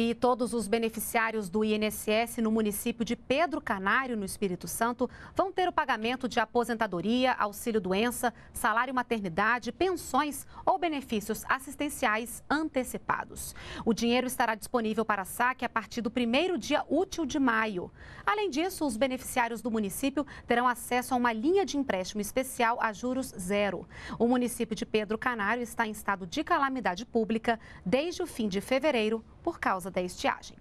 E todos os beneficiários do INSS no município de Pedro Canário, no Espírito Santo, vão ter o pagamento de aposentadoria, auxílio-doença, salário maternidade, pensões ou benefícios assistenciais antecipados. O dinheiro estará disponível para saque a partir do primeiro dia útil de maio. Além disso, os beneficiários do município terão acesso a uma linha de empréstimo especial a juros zero. O município de Pedro Canário está em estado de calamidade pública desde o fim de fevereiro por causa da estiagem.